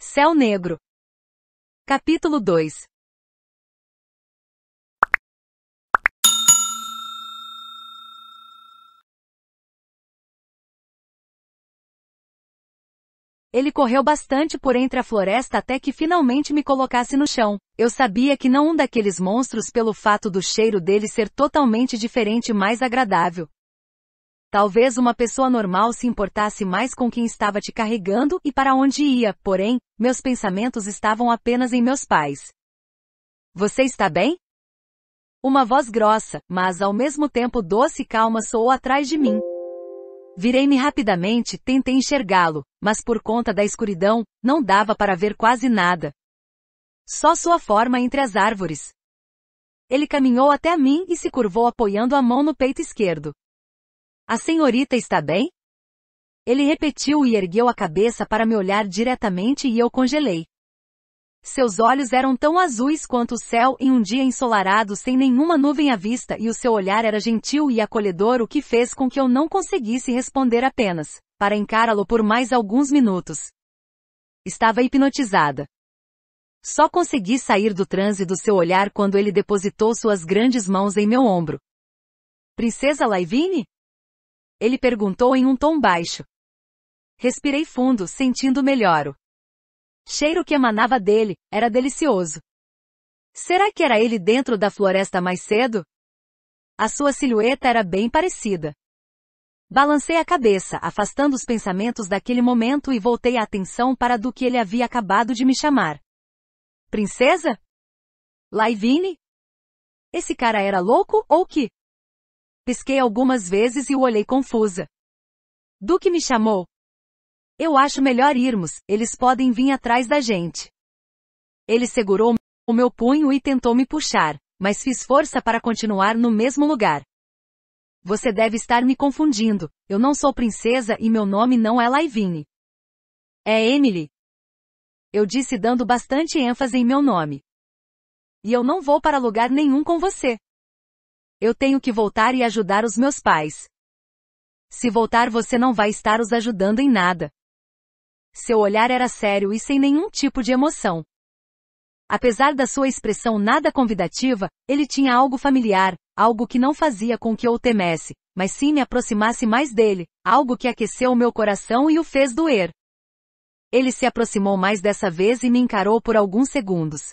Céu Negro. Capítulo 2 Ele correu bastante por entre a floresta até que finalmente me colocasse no chão. Eu sabia que não um daqueles monstros pelo fato do cheiro dele ser totalmente diferente e mais agradável. Talvez uma pessoa normal se importasse mais com quem estava te carregando e para onde ia, porém, meus pensamentos estavam apenas em meus pais. Você está bem? Uma voz grossa, mas ao mesmo tempo doce e calma soou atrás de mim. Virei-me rapidamente, tentei enxergá-lo, mas por conta da escuridão, não dava para ver quase nada. Só sua forma entre as árvores. Ele caminhou até mim e se curvou apoiando a mão no peito esquerdo. A senhorita está bem? Ele repetiu e ergueu a cabeça para me olhar diretamente e eu congelei. Seus olhos eram tão azuis quanto o céu em um dia ensolarado sem nenhuma nuvem à vista e o seu olhar era gentil e acolhedor o que fez com que eu não conseguisse responder apenas, para encará-lo por mais alguns minutos. Estava hipnotizada. Só consegui sair do transe do seu olhar quando ele depositou suas grandes mãos em meu ombro. Princesa Laivine? Ele perguntou em um tom baixo. Respirei fundo, sentindo melhor. O cheiro que emanava dele era delicioso. Será que era ele dentro da floresta mais cedo? A sua silhueta era bem parecida. Balancei a cabeça, afastando os pensamentos daquele momento e voltei a atenção para do que ele havia acabado de me chamar. Princesa? Laivine? Esse cara era louco ou que? Pisquei algumas vezes e o olhei confusa. Duque me chamou. Eu acho melhor irmos, eles podem vir atrás da gente. Ele segurou o meu punho e tentou me puxar, mas fiz força para continuar no mesmo lugar. Você deve estar me confundindo, eu não sou princesa e meu nome não é Laivine. É Emily. Eu disse dando bastante ênfase em meu nome. E eu não vou para lugar nenhum com você. Eu tenho que voltar e ajudar os meus pais. Se voltar, você não vai estar os ajudando em nada. Seu olhar era sério e sem nenhum tipo de emoção. Apesar da sua expressão nada convidativa, ele tinha algo familiar, algo que não fazia com que eu o temesse, mas sim me aproximasse mais dele, algo que aqueceu meu coração e o fez doer. Ele se aproximou mais dessa vez e me encarou por alguns segundos.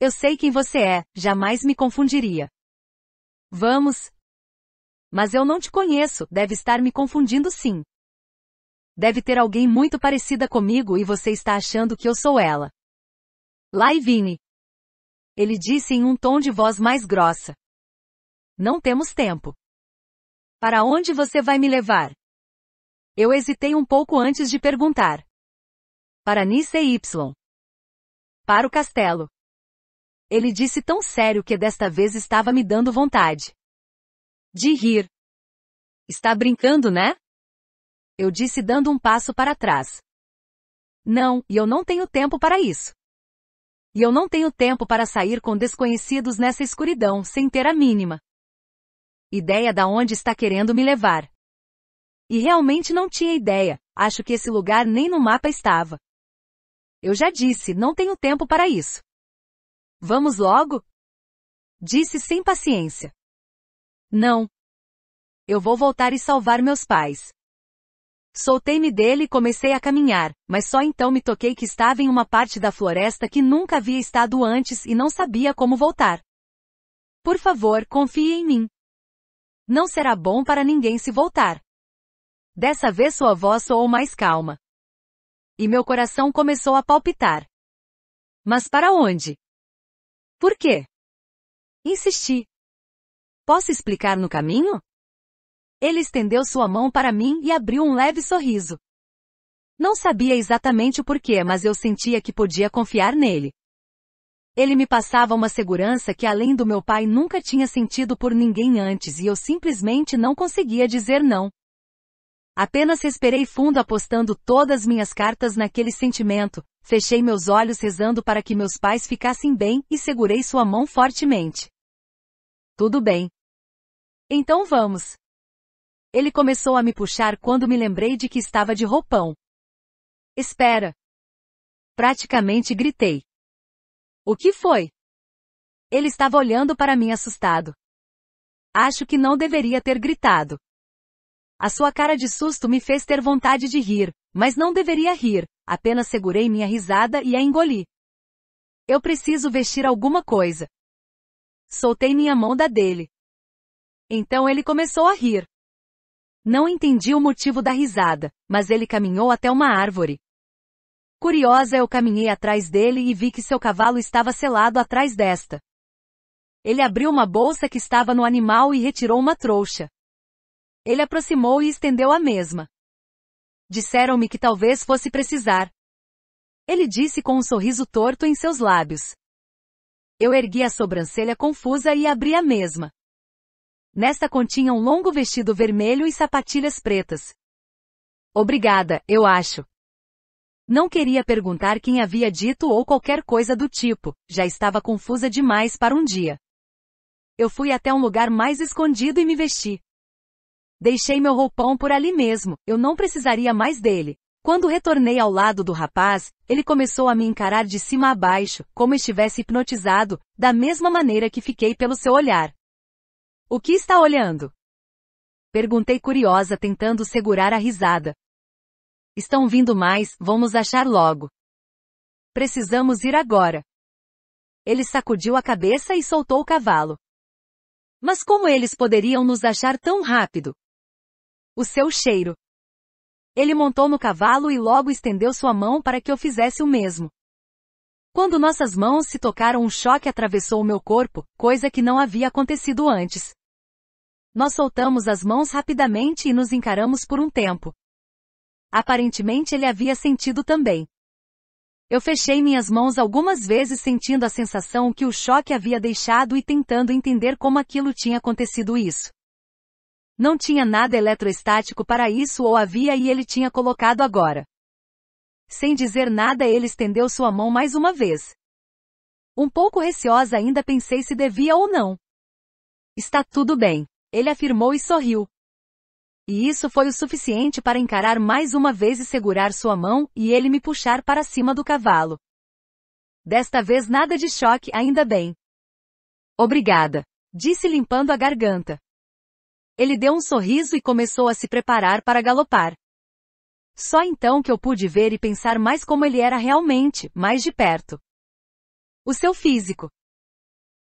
Eu sei quem você é, jamais me confundiria. Vamos. Mas eu não te conheço, deve estar me confundindo sim. Deve ter alguém muito parecida comigo e você está achando que eu sou ela. Lai Vini. Ele disse em um tom de voz mais grossa. Não temos tempo. Para onde você vai me levar? Eu hesitei um pouco antes de perguntar. Para Nice Y. Para o castelo. Ele disse tão sério que desta vez estava me dando vontade de rir. Está brincando, né? Eu disse dando um passo para trás. Não, e eu não tenho tempo para isso. E eu não tenho tempo para sair com desconhecidos nessa escuridão sem ter a mínima ideia da onde está querendo me levar. E realmente não tinha ideia, acho que esse lugar nem no mapa estava. Eu já disse, não tenho tempo para isso. Vamos logo? Disse sem paciência. Não. Eu vou voltar e salvar meus pais. Soltei-me dele e comecei a caminhar, mas só então me toquei que estava em uma parte da floresta que nunca havia estado antes e não sabia como voltar. Por favor, confie em mim. Não será bom para ninguém se voltar. Dessa vez sua voz soou mais calma. E meu coração começou a palpitar. Mas para onde? Por quê? Insisti. Posso explicar no caminho? Ele estendeu sua mão para mim e abriu um leve sorriso. Não sabia exatamente o porquê, mas eu sentia que podia confiar nele. Ele me passava uma segurança que além do meu pai nunca tinha sentido por ninguém antes e eu simplesmente não conseguia dizer não. Apenas respirei fundo apostando todas minhas cartas naquele sentimento, Fechei meus olhos rezando para que meus pais ficassem bem e segurei sua mão fortemente. Tudo bem. Então vamos. Ele começou a me puxar quando me lembrei de que estava de roupão. Espera. Praticamente gritei. O que foi? Ele estava olhando para mim assustado. Acho que não deveria ter gritado. A sua cara de susto me fez ter vontade de rir, mas não deveria rir, apenas segurei minha risada e a engoli. Eu preciso vestir alguma coisa. Soltei minha mão da dele. Então ele começou a rir. Não entendi o motivo da risada, mas ele caminhou até uma árvore. Curiosa, eu caminhei atrás dele e vi que seu cavalo estava selado atrás desta. Ele abriu uma bolsa que estava no animal e retirou uma trouxa. Ele aproximou e estendeu a mesma. Disseram-me que talvez fosse precisar. Ele disse com um sorriso torto em seus lábios. Eu ergui a sobrancelha confusa e abri a mesma. Nesta continha um longo vestido vermelho e sapatilhas pretas. Obrigada, eu acho. Não queria perguntar quem havia dito ou qualquer coisa do tipo, já estava confusa demais para um dia. Eu fui até um lugar mais escondido e me vesti. Deixei meu roupão por ali mesmo, eu não precisaria mais dele. Quando retornei ao lado do rapaz, ele começou a me encarar de cima a baixo, como estivesse hipnotizado, da mesma maneira que fiquei pelo seu olhar. O que está olhando? Perguntei curiosa tentando segurar a risada. Estão vindo mais, vamos achar logo. Precisamos ir agora. Ele sacudiu a cabeça e soltou o cavalo. Mas como eles poderiam nos achar tão rápido? O seu cheiro. Ele montou no cavalo e logo estendeu sua mão para que eu fizesse o mesmo. Quando nossas mãos se tocaram, um choque atravessou o meu corpo, coisa que não havia acontecido antes. Nós soltamos as mãos rapidamente e nos encaramos por um tempo. Aparentemente ele havia sentido também. Eu fechei minhas mãos algumas vezes sentindo a sensação que o choque havia deixado e tentando entender como aquilo tinha acontecido isso. Não tinha nada eletrostático para isso ou havia e ele tinha colocado agora. Sem dizer nada ele estendeu sua mão mais uma vez. Um pouco receosa ainda pensei se devia ou não. Está tudo bem. Ele afirmou e sorriu. E isso foi o suficiente para encarar mais uma vez e segurar sua mão e ele me puxar para cima do cavalo. Desta vez nada de choque, ainda bem. Obrigada. Disse limpando a garganta. Ele deu um sorriso e começou a se preparar para galopar. Só então que eu pude ver e pensar mais como ele era realmente, mais de perto. O seu físico.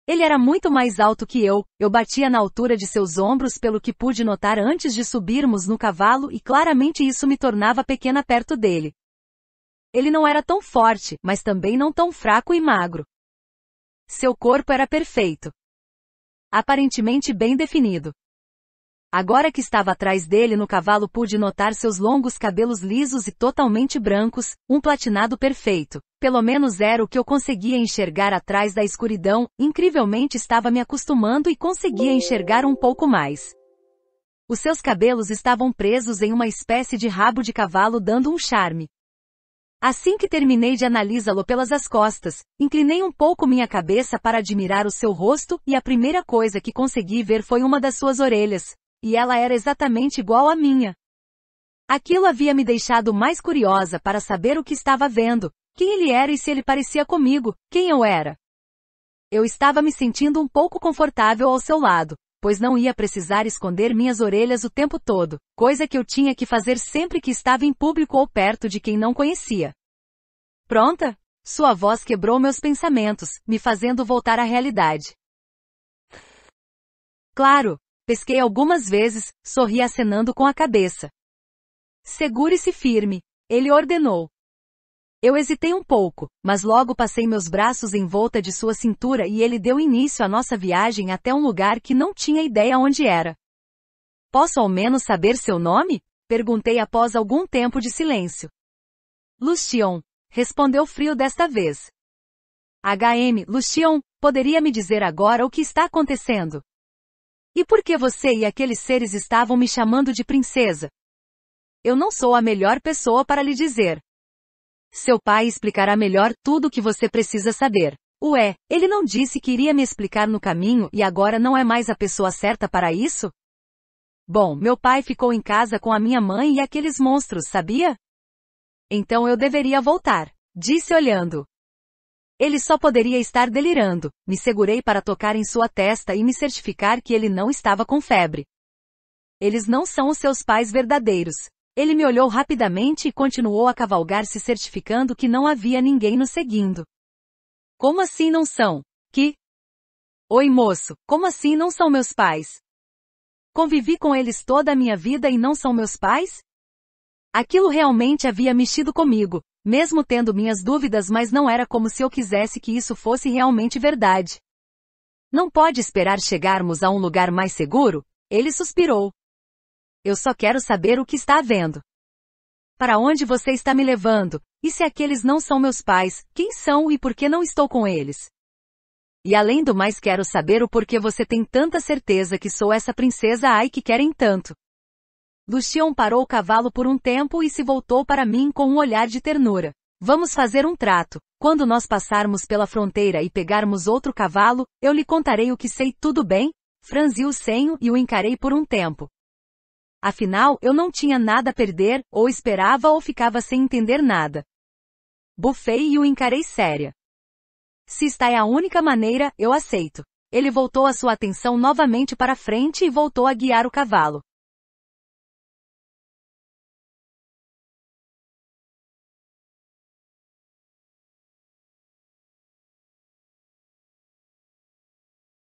Ele era muito mais alto que eu, eu batia na altura de seus ombros pelo que pude notar antes de subirmos no cavalo e claramente isso me tornava pequena perto dele. Ele não era tão forte, mas também não tão fraco e magro. Seu corpo era perfeito. Aparentemente bem definido. Agora que estava atrás dele no cavalo pude notar seus longos cabelos lisos e totalmente brancos, um platinado perfeito. Pelo menos era o que eu conseguia enxergar atrás da escuridão, incrivelmente estava me acostumando e conseguia enxergar um pouco mais. Os seus cabelos estavam presos em uma espécie de rabo de cavalo dando um charme. Assim que terminei de analisá-lo pelas as costas, inclinei um pouco minha cabeça para admirar o seu rosto e a primeira coisa que consegui ver foi uma das suas orelhas, e ela era exatamente igual à minha. Aquilo havia me deixado mais curiosa para saber o que estava vendo, quem ele era e se ele parecia comigo, quem eu era. Eu estava me sentindo um pouco confortável ao seu lado, pois não ia precisar esconder minhas orelhas o tempo todo, coisa que eu tinha que fazer sempre que estava em público ou perto de quem não conhecia. Pronta? Sua voz quebrou meus pensamentos, me fazendo voltar à realidade. Claro, Pesquei algumas vezes, sorri acenando com a cabeça. Segure-se firme, ele ordenou. Eu hesitei um pouco, mas logo passei meus braços em volta de sua cintura e ele deu início à nossa viagem até um lugar que não tinha ideia onde era. Posso ao menos saber seu nome? Perguntei após algum tempo de silêncio. Lucion, respondeu frio desta vez. HM, Lucion, poderia me dizer agora o que está acontecendo? E por que você e aqueles seres estavam me chamando de princesa? Eu não sou a melhor pessoa para lhe dizer. Seu pai explicará melhor tudo o que você precisa saber. Ué, ele não disse que iria me explicar no caminho e agora não é mais a pessoa certa para isso? Bom, meu pai ficou em casa com a minha mãe e aqueles monstros, sabia? Então eu deveria voltar. Disse olhando. Ele só poderia estar delirando. Me segurei para tocar em sua testa e me certificar que ele não estava com febre. Eles não são os seus pais verdadeiros. Ele me olhou rapidamente e continuou a cavalgar se certificando que não havia ninguém nos seguindo. Como assim não são? Que? Oi moço, como assim não são meus pais? Convivi com eles toda a minha vida e não são meus pais? Aquilo realmente havia mexido comigo, mesmo tendo minhas dúvidas, mas não era como se eu quisesse que isso fosse realmente verdade. Não pode esperar chegarmos a um lugar mais seguro? Ele suspirou. Eu só quero saber o que está havendo. Para onde você está me levando? E se aqueles não são meus pais, quem são e por que não estou com eles? E além do mais, quero saber o porquê você tem tanta certeza que sou essa princesa ai que querem tanto. Lucian parou o cavalo por um tempo e se voltou para mim com um olhar de ternura. Vamos fazer um trato. Quando nós passarmos pela fronteira e pegarmos outro cavalo, eu lhe contarei o que sei, tudo bem? Franzi o senho e o encarei por um tempo. Afinal, eu não tinha nada a perder, ou esperava ou ficava sem entender nada. Bufei e o encarei séria. Se está é a única maneira, eu aceito. Ele voltou a sua atenção novamente para frente e voltou a guiar o cavalo.